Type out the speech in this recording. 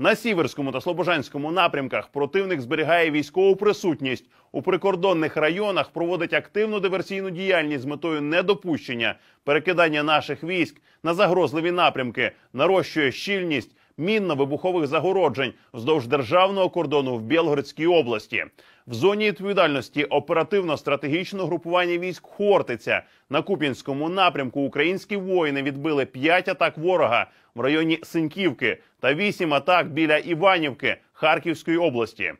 На сіверському та слобожанському напрямках противник зберігає військову присутність у прикордонних районах. Проводить активну диверсійну діяльність з метою недопущення перекидання наших військ на загрозливі напрямки, нарощує щільність мінно-вибухових загороджень вздовж державного кордону в Білгородській області. В зоні відповідальності оперативно-стратегічного групування військ Хортиця на Куп'янському напрямку українські воїни відбили 5 атак ворога в районі Синьківки та 8 атак біля Іванівки Харківської області.